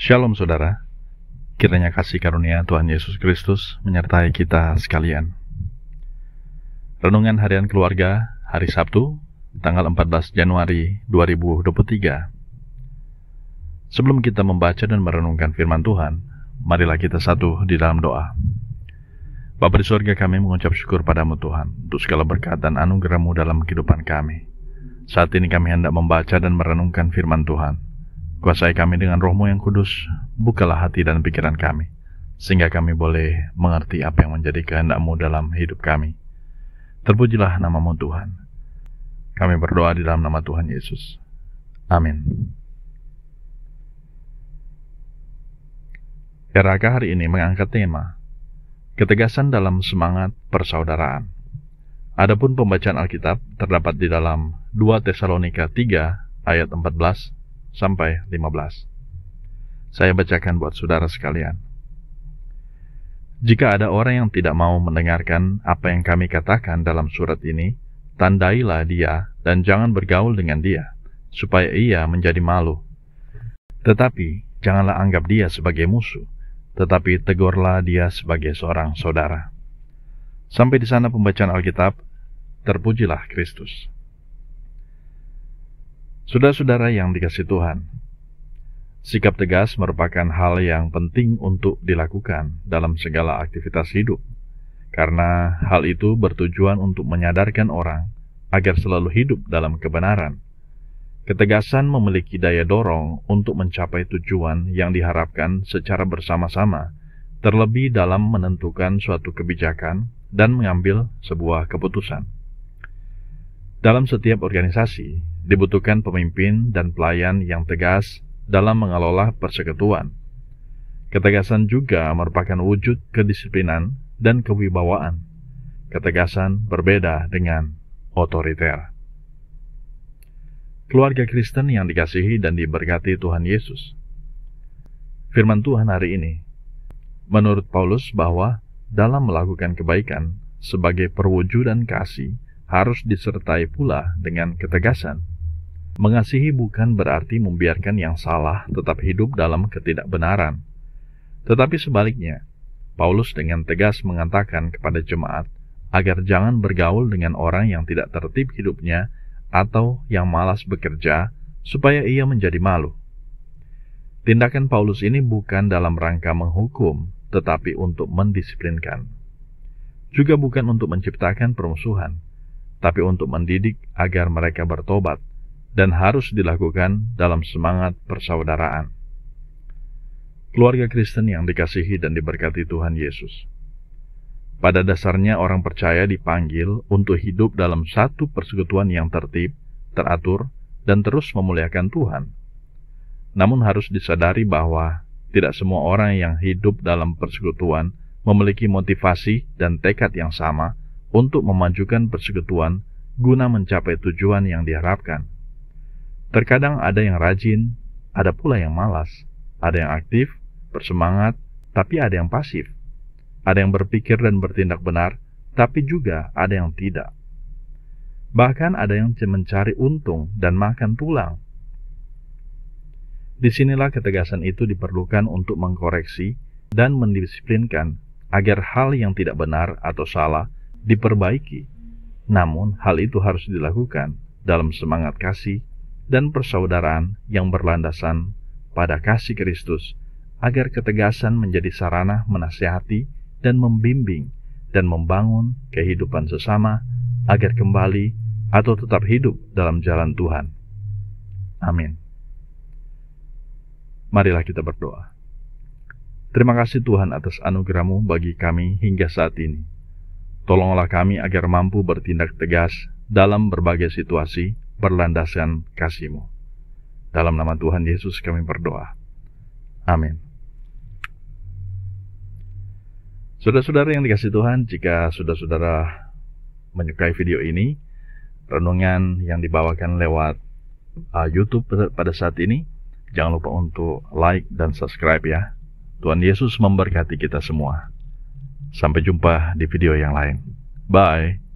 Shalom saudara, kiranya kasih karunia Tuhan Yesus Kristus menyertai kita sekalian. Renungan Harian Keluarga, hari Sabtu, tanggal 14 Januari 2023. Sebelum kita membaca dan merenungkan firman Tuhan, marilah kita satu di dalam doa. Bapa di surga kami mengucap syukur padamu Tuhan, untuk segala berkat dan anugerahmu dalam kehidupan kami. Saat ini kami hendak membaca dan merenungkan firman Tuhan. Kuasai kami dengan rohmu yang kudus, bukalah hati dan pikiran kami, sehingga kami boleh mengerti apa yang menjadi kehendakmu dalam hidup kami. Terpujilah namamu Tuhan. Kami berdoa di dalam nama Tuhan Yesus. Amin. Eraka ya hari ini mengangkat tema Ketegasan dalam semangat persaudaraan. Adapun pembacaan Alkitab terdapat di dalam 2 Tesalonika 3 ayat 14 sampai 15. Saya bacakan buat saudara sekalian. Jika ada orang yang tidak mau mendengarkan apa yang kami katakan dalam surat ini, tandailah dia dan jangan bergaul dengan dia, supaya ia menjadi malu. Tetapi janganlah anggap dia sebagai musuh, tetapi tegurlah dia sebagai seorang saudara. Sampai di sana pembacaan Alkitab, terpujilah Kristus. Saudara-saudara yang dikasih Tuhan, sikap tegas merupakan hal yang penting untuk dilakukan dalam segala aktivitas hidup, karena hal itu bertujuan untuk menyadarkan orang agar selalu hidup dalam kebenaran. Ketegasan memiliki daya dorong untuk mencapai tujuan yang diharapkan secara bersama-sama, terlebih dalam menentukan suatu kebijakan dan mengambil sebuah keputusan. Dalam setiap organisasi, Dibutuhkan pemimpin dan pelayan yang tegas dalam mengelola persekutuan. Ketegasan juga merupakan wujud kedisiplinan dan kewibawaan. Ketegasan berbeda dengan otoriter. Keluarga Kristen yang dikasihi dan diberkati Tuhan Yesus. Firman Tuhan hari ini, menurut Paulus bahwa dalam melakukan kebaikan sebagai perwujudan kasih harus disertai pula dengan ketegasan. Mengasihi bukan berarti membiarkan yang salah tetap hidup dalam ketidakbenaran. Tetapi sebaliknya, Paulus dengan tegas mengatakan kepada jemaat agar jangan bergaul dengan orang yang tidak tertib hidupnya atau yang malas bekerja, supaya ia menjadi malu. Tindakan Paulus ini bukan dalam rangka menghukum, tetapi untuk mendisiplinkan. Juga bukan untuk menciptakan permusuhan, tapi untuk mendidik agar mereka bertobat dan harus dilakukan dalam semangat persaudaraan. Keluarga Kristen yang dikasihi dan diberkati Tuhan Yesus. Pada dasarnya orang percaya dipanggil untuk hidup dalam satu persekutuan yang tertib, teratur, dan terus memuliakan Tuhan. Namun harus disadari bahwa tidak semua orang yang hidup dalam persekutuan memiliki motivasi dan tekad yang sama untuk memajukan persekutuan guna mencapai tujuan yang diharapkan. Terkadang ada yang rajin, ada pula yang malas, ada yang aktif, bersemangat, tapi ada yang pasif. Ada yang berpikir dan bertindak benar, tapi juga ada yang tidak. Bahkan ada yang mencari untung dan makan tulang. Disinilah ketegasan itu diperlukan untuk mengkoreksi dan mendisiplinkan agar hal yang tidak benar atau salah diperbaiki. Namun, hal itu harus dilakukan dalam semangat kasih dan persaudaraan yang berlandasan pada kasih Kristus, agar ketegasan menjadi sarana menasihati dan membimbing dan membangun kehidupan sesama agar kembali atau tetap hidup dalam jalan Tuhan. Amin. Marilah kita berdoa. Terima kasih Tuhan atas anugerahmu bagi kami hingga saat ini. Tolonglah kami agar mampu bertindak tegas dalam berbagai situasi berlandaskan kasihmu. Dalam nama Tuhan Yesus kami berdoa. Amin. Saudara-saudara yang dikasih Tuhan, jika saudara-saudara menyukai video ini, renungan yang dibawakan lewat uh, YouTube pada saat ini, jangan lupa untuk like dan subscribe ya. Tuhan Yesus memberkati kita semua. Sampai jumpa di video yang lain. Bye.